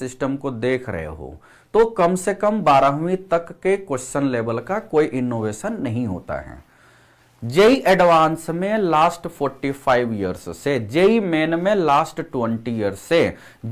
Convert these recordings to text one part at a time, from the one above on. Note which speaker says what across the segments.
Speaker 1: system को देख रहे हो तो कम से कम बारहवीं तक के क्वेश्चन लेवल का कोई इनोवेशन नहीं होता है जेई एडवांस में लास्ट 45 इयर्स से जेई मेन में लास्ट 20 इयर्स से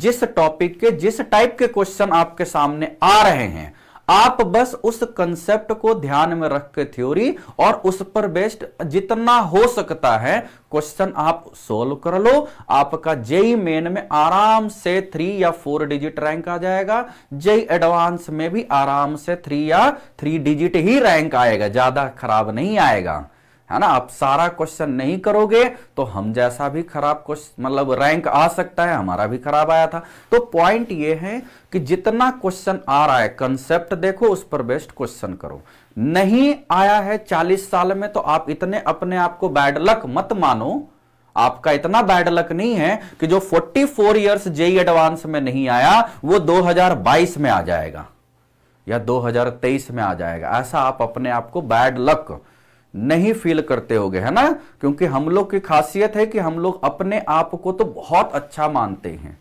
Speaker 1: जिस टॉपिक के जिस टाइप के क्वेश्चन आपके सामने आ रहे हैं आप बस उस कंसेप्ट को ध्यान में रख के थ्योरी और उस पर बेस्ड जितना हो सकता है क्वेश्चन आप सोल्व कर लो आपका जेई मेन e में आराम से थ्री या फोर डिजिट रैंक आ जाएगा जेई एडवांस e में भी आराम से थ्री या थ्री डिजिट ही रैंक आएगा ज्यादा खराब नहीं आएगा है ना आप सारा क्वेश्चन नहीं करोगे तो हम जैसा भी खराब क्वेश्चन मतलब रैंक आ सकता है हमारा भी खराब आया था तो पॉइंट ये है कि जितना क्वेश्चन आ रहा है कंसेप्ट देखो उस पर बेस्ट क्वेश्चन करो नहीं आया है चालीस साल में तो आप इतने अपने आप को बैड लक मत मानो आपका इतना बैड लक नहीं है कि जो 44 इयर्स जेई एडवांस में नहीं आया वो 2022 में आ जाएगा या 2023 में आ जाएगा ऐसा आप अपने आप को बैड लक नहीं फील करते हो है ना क्योंकि हम लोग की खासियत है कि हम लोग अपने आप को तो बहुत अच्छा मानते हैं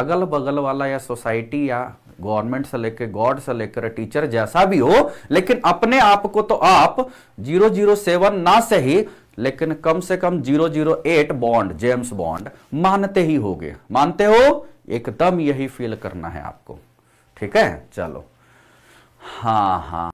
Speaker 1: अगल बगल वाला या सोसाइटी या गवर्नमेंट से लेकर गॉड से लेकर टीचर जैसा भी हो लेकिन अपने आप को तो आप जीरो जीरो सेवन ना सही लेकिन कम से कम zero zero eight bond James Bond मानते ही हो मानते हो एकदम यही फील करना है आपको ठीक है चलो हाँ हाँ